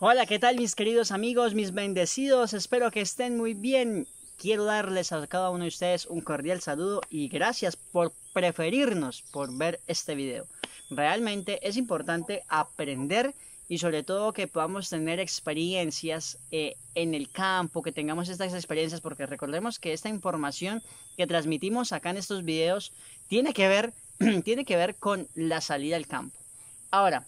Hola, ¿qué tal mis queridos amigos, mis bendecidos? Espero que estén muy bien. Quiero darles a cada uno de ustedes un cordial saludo y gracias por preferirnos, por ver este video. Realmente es importante aprender y sobre todo que podamos tener experiencias eh, en el campo, que tengamos estas experiencias, porque recordemos que esta información que transmitimos acá en estos videos tiene que ver, tiene que ver con la salida al campo. Ahora,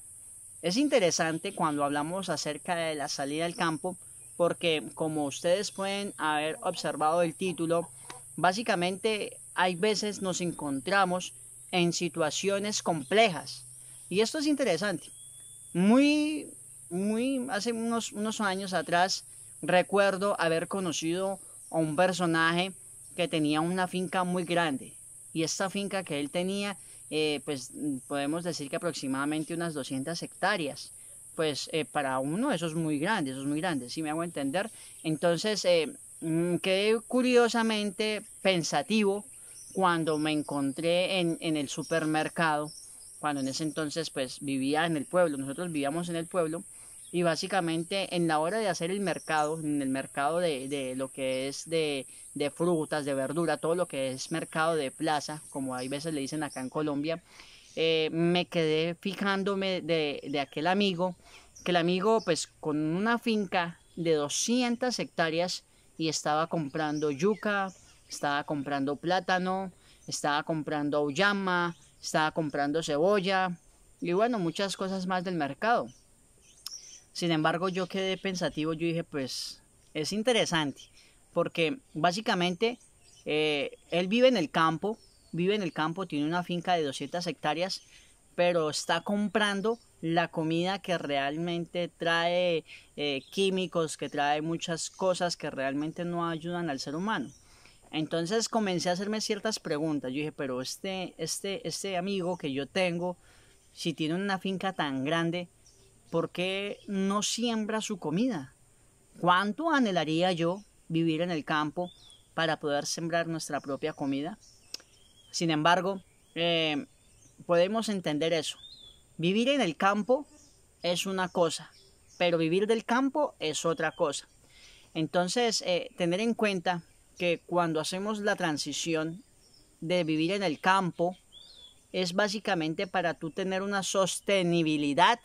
es interesante cuando hablamos acerca de la salida al campo porque como ustedes pueden haber observado el título, básicamente hay veces nos encontramos en situaciones complejas. Y esto es interesante. Muy, muy, hace unos, unos años atrás recuerdo haber conocido a un personaje que tenía una finca muy grande. Y esta finca que él tenía eh, pues mm, podemos decir que aproximadamente unas 200 hectáreas. Pues eh, para uno eso es muy grande, eso es muy grande, si ¿sí me hago entender. Entonces, eh, mm, quedé curiosamente pensativo cuando me encontré en, en el supermercado, cuando en ese entonces pues vivía en el pueblo, nosotros vivíamos en el pueblo, y básicamente en la hora de hacer el mercado, en el mercado de, lo que es de, frutas, de verdura, todo lo que es mercado de plaza, como hay veces le dicen acá en Colombia, eh, me quedé fijándome de, de aquel amigo, que el amigo pues con una finca de 200 hectáreas y estaba comprando yuca, estaba comprando plátano, estaba comprando auyama, estaba comprando cebolla y bueno, muchas cosas más del mercado. Sin embargo, yo quedé pensativo, yo dije, pues es interesante, porque básicamente eh, él vive en el campo, vive en el campo, tiene una finca de 200 hectáreas, pero está comprando la comida que realmente trae eh, químicos, que trae muchas cosas que realmente no ayudan al ser humano. Entonces comencé a hacerme ciertas preguntas. Yo dije, pero este, este, este amigo que yo tengo, si tiene una finca tan grande, ¿por qué no siembra su comida? ¿Cuánto anhelaría yo vivir en el campo para poder sembrar nuestra propia comida? Sin embargo, eh, podemos entender eso. Vivir en el campo es una cosa, pero vivir del campo es otra cosa. Entonces, eh, tener en cuenta que cuando hacemos la transición de vivir en el campo, es básicamente para tú tener una sostenibilidad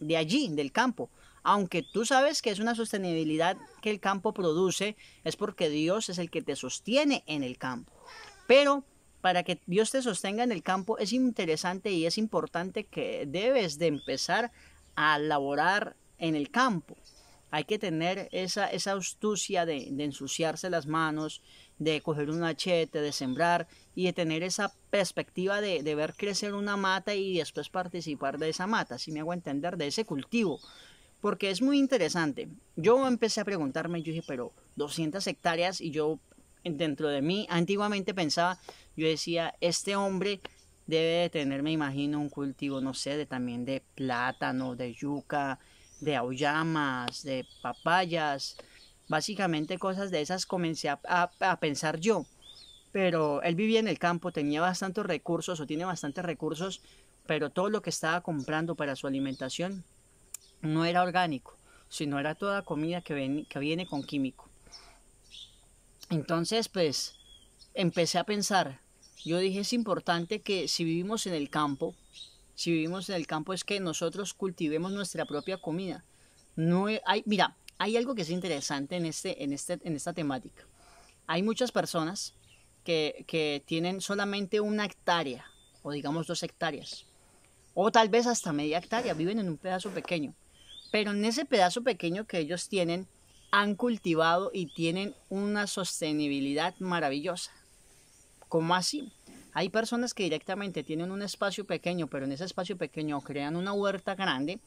de allí, del campo. Aunque tú sabes que es una sostenibilidad que el campo produce, es porque Dios es el que te sostiene en el campo. Pero para que Dios te sostenga en el campo es interesante y es importante que debes de empezar a laborar en el campo. Hay que tener esa, esa astucia de, de ensuciarse las manos, de coger un machete, de sembrar y de tener esa perspectiva de, ver crecer una mata y después participar de esa mata, si me hago entender, de ese cultivo. Porque es muy interesante. Yo empecé a preguntarme, yo dije, pero 200 hectáreas y yo dentro de mí antiguamente pensaba, yo decía, este hombre debe de tener, me imagino, un cultivo, no sé, de también de plátano, de yuca, de auyamas, de papayas, Básicamente cosas de esas comencé a, pensar yo. Pero él vivía en el campo, tenía bastantes recursos o tiene bastantes recursos, pero todo lo que estaba comprando para su alimentación no era orgánico, sino era toda comida que, que viene con químico. Entonces, pues, empecé a pensar, yo dije, es importante que si vivimos en el campo, si vivimos en el campo es que nosotros cultivemos nuestra propia comida. No hay, mira, hay algo que es interesante en, este, en, este, en esta temática. Hay muchas personas que, que tienen solamente una hectárea o digamos dos hectáreas o tal vez hasta media hectárea, viven en un pedazo pequeño. Pero en ese pedazo pequeño que ellos tienen, han cultivado y tienen una sostenibilidad maravillosa. ¿Cómo así? Hay personas que directamente tienen un espacio pequeño, pero en ese espacio pequeño crean una huerta grande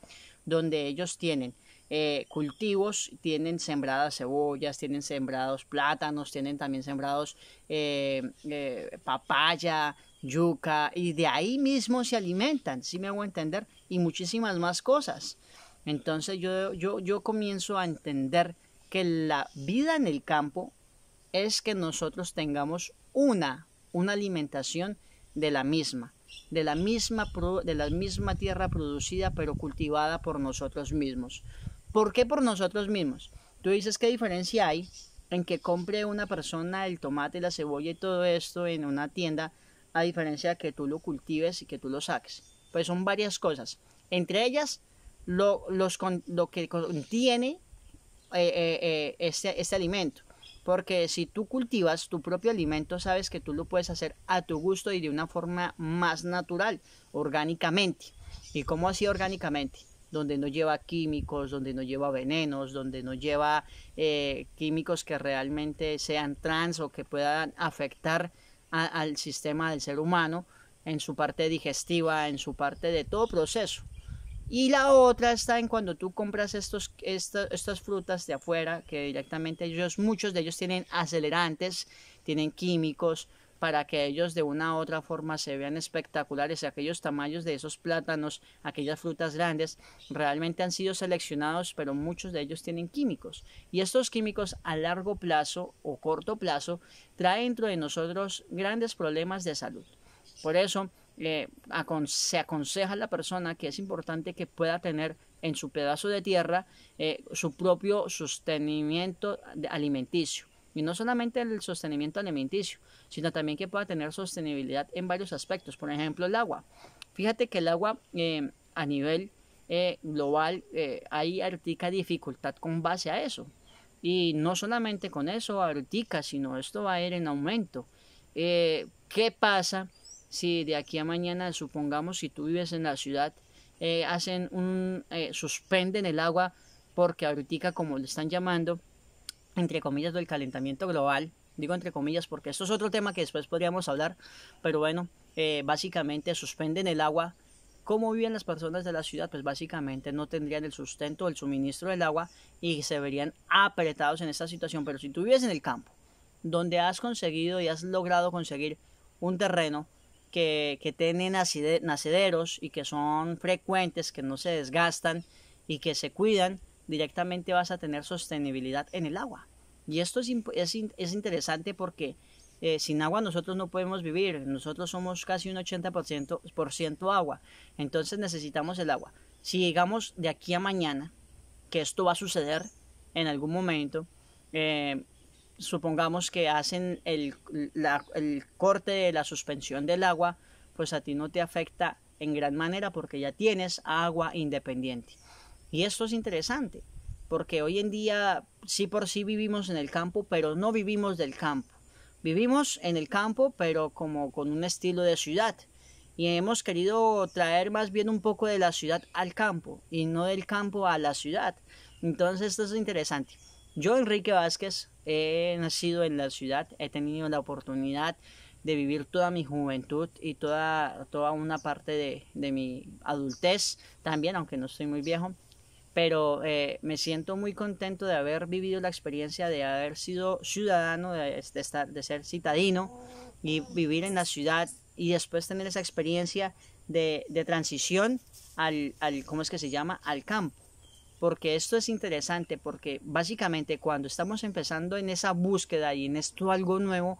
donde ellos tienen eh, cultivos, tienen sembradas cebollas, tienen sembrados plátanos, tienen también sembrados eh, eh, papaya, yuca, y de ahí mismo se alimentan, si ¿sí me hago entender, y muchísimas más cosas. Entonces yo, yo, yo comienzo a entender que la vida en el campo es que nosotros tengamos una, una alimentación de la misma, de la misma, de la misma tierra producida pero cultivada por nosotros mismos. ¿Por qué por nosotros mismos? Tú dices, ¿qué diferencia hay en que compre una persona el tomate, la cebolla y todo esto en una tienda, a diferencia de que tú lo cultives y que tú lo saques? Pues son varias cosas. Entre ellas, lo, lo que contiene eh, eh, eh, este, este alimento. Porque si tú cultivas tu propio alimento, sabes que tú lo puedes hacer a tu gusto y de una forma más natural, orgánicamente. ¿Y cómo así orgánicamente? donde no lleva químicos, donde no lleva venenos, donde no lleva eh, químicos que realmente sean trans o que puedan afectar al sistema del ser humano en su parte digestiva, en su parte de todo proceso. Y la otra está en cuando tú compras estos, estas frutas de afuera, que directamente ellos, muchos de ellos tienen acelerantes, tienen químicos, para que ellos de una u otra forma se vean espectaculares. Aquellos tamaños de esos plátanos, aquellas frutas grandes, realmente han sido seleccionados, pero muchos de ellos tienen químicos. Y estos químicos a largo plazo o corto plazo traen dentro de nosotros grandes problemas de salud. Por eso eh, se aconseja a la persona que es importante que pueda tener en su pedazo de tierra eh, su propio sostenimiento alimenticio y no solamente el sostenimiento alimenticio, sino también que pueda tener sostenibilidad en varios aspectos. Por ejemplo, el agua. Fíjate que el agua eh, a nivel eh, global hay eh, artica dificultad con base a eso. Y no solamente con eso artica, sino esto va a ir en aumento. ¿Qué pasa si de aquí a mañana, supongamos, si tú vives en la ciudad, hacen un, suspenden el agua porque ahorita como le están llamando, entre comillas, del calentamiento global. Digo entre comillas porque esto es otro tema que después podríamos hablar, pero bueno, eh, básicamente suspenden el agua. ¿Cómo viven las personas de la ciudad? Pues básicamente no tendrían el sustento, el suministro del agua y se verían apretados en esta situación. Pero si tú vives en el campo, donde has conseguido y has logrado conseguir un terreno que, que tiene nacederos y que son frecuentes, que no se desgastan y que se cuidan, directamente vas a tener sostenibilidad en el agua. Y esto es, es, es interesante porque eh, sin agua nosotros no podemos vivir, nosotros somos casi un 80% por ciento agua, entonces necesitamos el agua. Si llegamos de aquí a mañana, que esto va a suceder en algún momento, eh, supongamos que hacen el corte de la suspensión del agua, pues a ti no te afecta en gran manera porque ya tienes agua independiente. Y esto es interesante, porque hoy en día sí por sí vivimos en el campo, pero no vivimos del campo. Vivimos en el campo, pero como con un estilo de ciudad. Y hemos querido traer más bien un poco de la ciudad al campo y no del campo a la ciudad. Entonces esto es interesante. Yo, Enrique Vázquez, he nacido en la ciudad, he tenido la oportunidad de vivir toda mi juventud y toda, toda una parte de, de mi adultez también, aunque no estoy muy viejo, pero eh, me siento muy contento de haber vivido la experiencia de haber sido ciudadano, de, este, de, ser citadino y vivir en la ciudad y después tener esa experiencia de, de transición al, al, ¿cómo es que se llama?, al campo. Porque esto es interesante, porque básicamente cuando estamos empezando en esa búsqueda y en esto algo nuevo,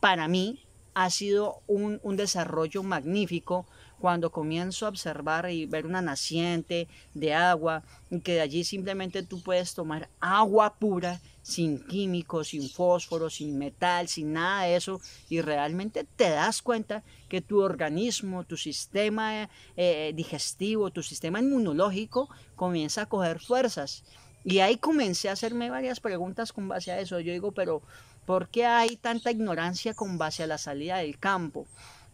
para mí ha sido un, un desarrollo magnífico cuando comienzo a observar y ver una naciente de agua, que de allí simplemente tú puedes tomar agua pura, sin químicos, sin fósforo, sin metal, sin nada de eso, y realmente te das cuenta que tu organismo, tu sistema eh, eh, digestivo, tu sistema inmunológico comienza a coger fuerzas. Y ahí comencé a hacerme varias preguntas con base a eso. Yo digo, pero ¿por qué hay tanta ignorancia con base a la salida del campo?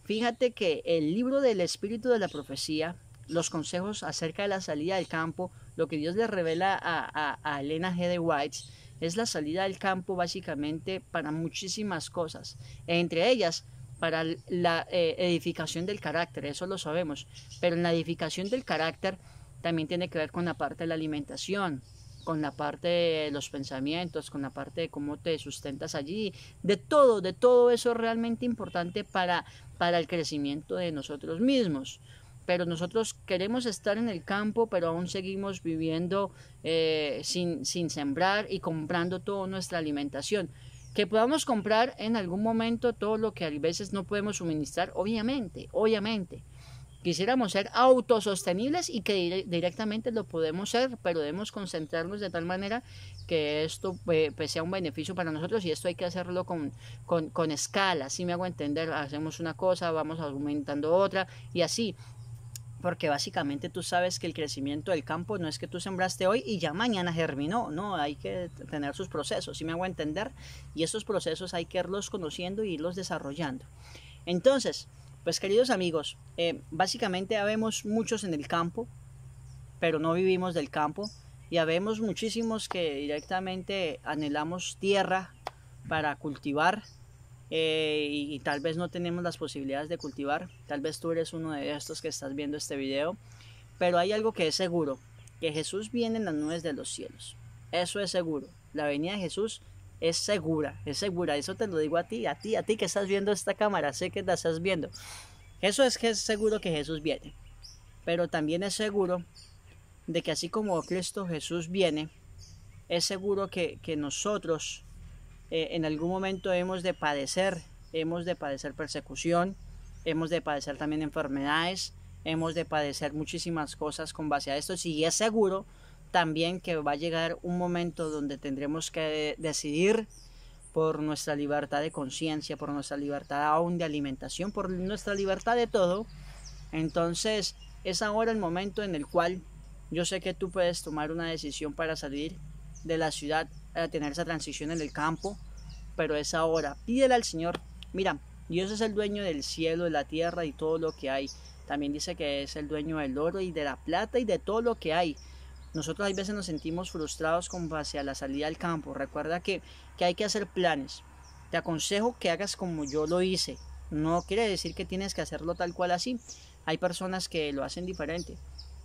Fíjate que el libro del espíritu de la profecía, los consejos acerca de la salida del campo, lo que Dios le revela a, Elena G. de White, es la salida del campo básicamente para muchísimas cosas, entre ellas para la eh, edificación del carácter, eso lo sabemos, pero la edificación del carácter también tiene que ver con la parte de la alimentación, con la parte de los pensamientos, con la parte de cómo te sustentas allí, de todo, de todo eso realmente importante para, para el crecimiento de nosotros mismos. Pero nosotros queremos estar en el campo, pero aún seguimos viviendo eh, sin, sin sembrar y comprando toda nuestra alimentación. Que podamos comprar en algún momento todo lo que a veces no podemos suministrar, obviamente, obviamente Quisiéramos ser autosostenibles y que directamente lo podemos ser, pero debemos concentrarnos de tal manera que esto eh, pues sea un beneficio para nosotros y esto hay que hacerlo con, con, escala, si me hago entender, hacemos una cosa, vamos aumentando otra y así porque básicamente tú sabes que el crecimiento del campo no es que tú sembraste hoy y ya mañana germinó, no, hay que tener sus procesos, si me hago entender, y esos procesos hay que irlos conociendo y irlos desarrollando. Entonces, pues queridos amigos, eh, básicamente habemos muchos en el campo, pero no vivimos del campo, y habemos muchísimos que directamente anhelamos tierra para cultivar eh, y, y, tal vez no tenemos las posibilidades de cultivar, tal vez tú eres uno de estos que estás viendo este video, pero hay algo que es seguro, que Jesús viene en las nubes de los cielos, eso es seguro, la venida de Jesús es segura, es segura. Eso te lo digo a ti, a ti, a ti que estás viendo esta cámara, sé que la estás viendo. Eso es que es seguro que Jesús viene. Pero también es seguro de que así como Cristo Jesús viene, es seguro que, que nosotros eh, en algún momento hemos de padecer, hemos de padecer persecución, hemos de padecer también enfermedades, hemos de padecer muchísimas cosas con base a esto. y es seguro también que va a llegar un momento donde tendremos que decidir por nuestra libertad de conciencia, por nuestra libertad aún de alimentación, por nuestra libertad de todo. Entonces es ahora el momento en el cual yo sé que tú puedes tomar una decisión para salir de la ciudad, a tener esa transición en el campo, pero es ahora. Pídele al Señor, mira, Dios es el dueño del cielo, de la tierra y todo lo que hay. También dice que es el dueño del oro y de la plata y de todo lo que hay. Nosotros hay veces nos sentimos frustrados con base a la salida al campo. Recuerda que, hay que hacer planes. Te aconsejo que hagas como yo lo hice. No quiere decir que tienes que hacerlo tal cual así. Hay personas que lo hacen diferente.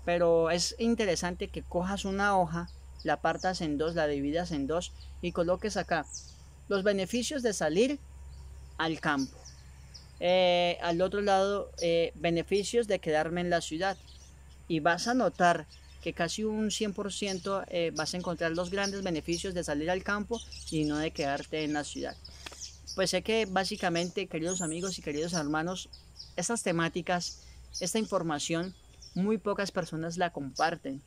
Pero es interesante que cojas una hoja, la partas en dos, la dividas en dos y coloques acá los beneficios de salir al campo. Eh, al otro lado, eh, beneficios de quedarme en la ciudad. Y vas a notar que casi un 100% eh, vas a encontrar los grandes beneficios de salir al campo y no de quedarte en la ciudad. Pues sé que básicamente, queridos amigos y queridos hermanos, estas temáticas, esta información, muy pocas personas la comparten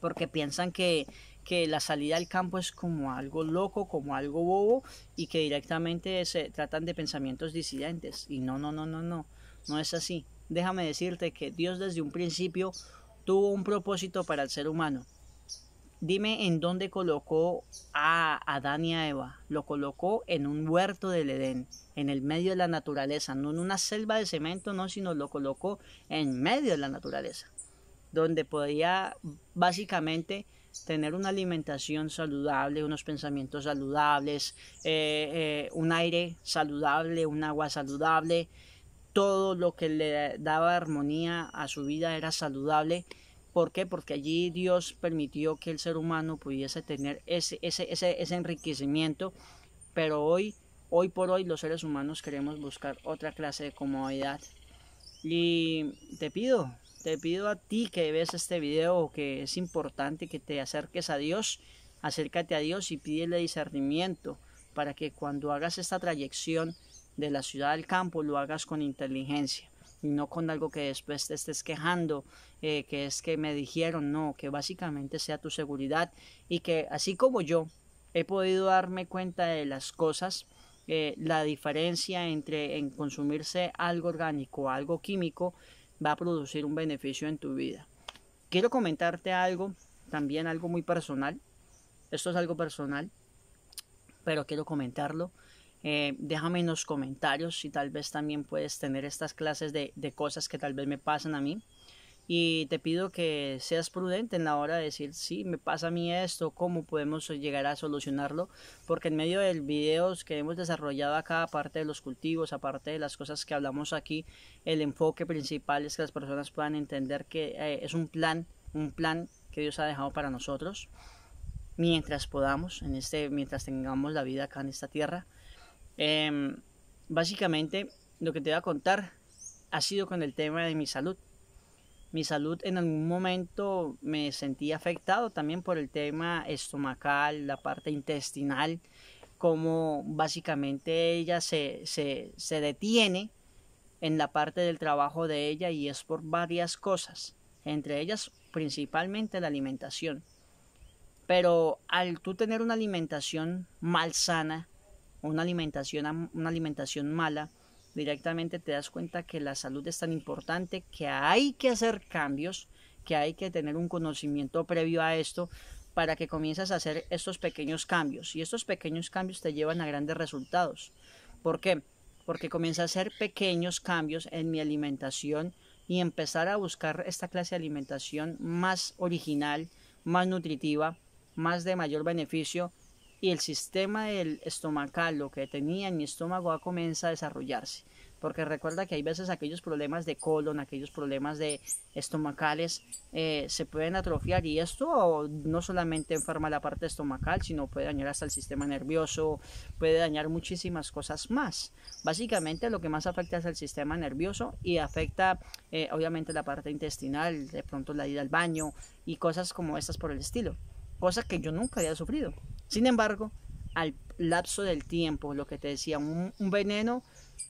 porque piensan que, que la salida al campo es como algo loco, como algo bobo y que directamente se tratan de pensamientos disidentes. Y no, no, no, no, no, no es así. Déjame decirte que Dios desde un principio tuvo un propósito para el ser humano. Dime en dónde colocó a Adán y a Eva. Lo colocó en un huerto del Edén, en el medio de la naturaleza, no en una selva de cemento, no, sino lo colocó en medio de la naturaleza, donde podía básicamente tener una alimentación saludable, unos pensamientos saludables, eh, eh, un aire saludable, un agua saludable, todo lo que le daba armonía a su vida era saludable. ¿Por qué? Porque allí Dios permitió que el ser humano pudiese tener ese, ese, ese, enriquecimiento, pero hoy, hoy por hoy los seres humanos queremos buscar otra clase de comodidad. Y te pido, te pido a ti que ves este video, que es importante que te acerques a Dios, acércate a Dios y pídele discernimiento para que cuando hagas esta trayección, de la ciudad al campo lo hagas con inteligencia y no con algo que después te estés quejando, eh, que es que me dijeron, no, que básicamente sea tu seguridad y que así como yo he podido darme cuenta de las cosas, eh, la diferencia entre en consumirse algo orgánico algo químico va a producir un beneficio en tu vida. Quiero comentarte algo, también algo muy personal, esto es algo personal, pero quiero comentarlo eh, déjame en los comentarios si tal vez también puedes tener estas clases de, cosas que tal vez me pasan a mí. Y te pido que seas prudente en la hora de decir, sí, me pasa a mí esto, cómo podemos llegar a solucionarlo, porque en medio del videos que hemos desarrollado acá, aparte de los cultivos, aparte de las cosas que hablamos aquí, el enfoque principal es que las personas puedan entender que eh, es un plan, un plan que Dios ha dejado para nosotros, mientras podamos, en este, mientras tengamos la vida acá en esta tierra. Em, básicamente, lo que te voy a contar ha sido con el tema de mi salud. Mi salud en algún momento me sentí afectado también por el tema estomacal, la parte intestinal, como básicamente ella se, se detiene en la parte del trabajo de ella y es por varias cosas, entre ellas principalmente la alimentación. Pero al tú tener una alimentación mal sana, una alimentación, una alimentación mala, directamente te das cuenta que la salud es tan importante que hay que hacer cambios, que hay que tener un conocimiento previo a esto para que comiences a hacer estos pequeños cambios. Y estos pequeños cambios te llevan a grandes resultados. ¿Por qué? Porque comienza a hacer pequeños cambios en mi alimentación y empezar a buscar esta clase de alimentación más original, más nutritiva, más de mayor beneficio y el sistema del estomacal, lo que tenía en mi estómago, va a a desarrollarse. Porque recuerda que hay veces aquellos problemas de colon, aquellos problemas de estomacales eh, se pueden atrofiar y esto no solamente enferma la parte estomacal, sino puede dañar hasta el sistema nervioso, puede dañar muchísimas cosas más. Básicamente lo que más afecta es el sistema nervioso y afecta eh, obviamente la parte intestinal, de pronto la ida al baño y cosas como estas por el estilo. Cosas que yo nunca había sufrido. Sin embargo, al lapso del tiempo, lo que te decía, un, veneno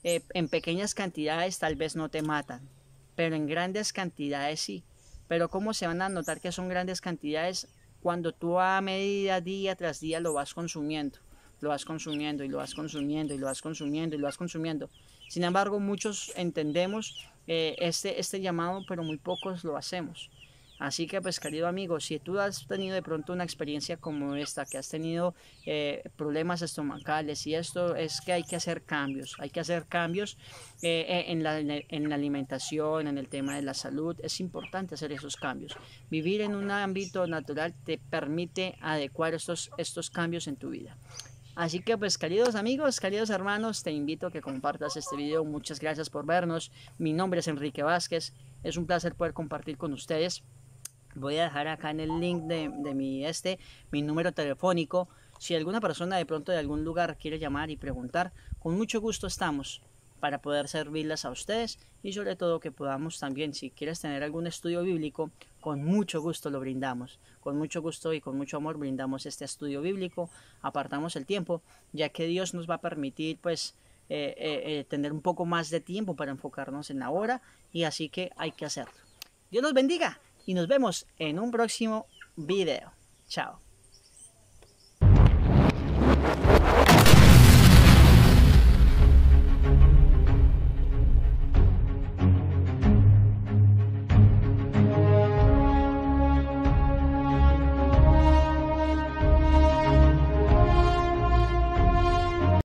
eh, en pequeñas cantidades tal vez no te matan, pero en grandes cantidades sí. Pero ¿cómo se van a notar que son grandes cantidades? Cuando tú a medida, día tras día, lo vas consumiendo, lo vas consumiendo y lo vas consumiendo y lo vas consumiendo y lo vas consumiendo. Sin embargo, muchos entendemos eh, este, este llamado, pero muy pocos lo hacemos. Así que pues querido amigo, si tú has tenido de pronto una experiencia como esta, que has tenido eh, problemas estomacales y esto es que hay que hacer cambios, hay que hacer cambios eh, en, la, alimentación, en el tema de la salud, es importante hacer esos cambios. Vivir en un ámbito natural te permite adecuar estos, estos cambios en tu vida. Así que pues queridos amigos, queridos hermanos, te invito a que compartas este video. Muchas gracias por vernos. Mi nombre es Enrique Vázquez. Es un placer poder compartir con ustedes. Voy a dejar acá en el link de, mi este, mi número telefónico. Si alguna persona de pronto de algún lugar quiere llamar y preguntar, con mucho gusto estamos para poder servirlas a ustedes y sobre todo que podamos también, si quieres tener algún estudio bíblico, con mucho gusto lo brindamos. Con mucho gusto y con mucho amor brindamos este estudio bíblico, apartamos el tiempo, ya que Dios nos va a permitir pues eh, eh, eh, tener un poco más de tiempo para enfocarnos en la hora y así que hay que hacerlo. Dios los bendiga y nos vemos en un próximo video. Chao.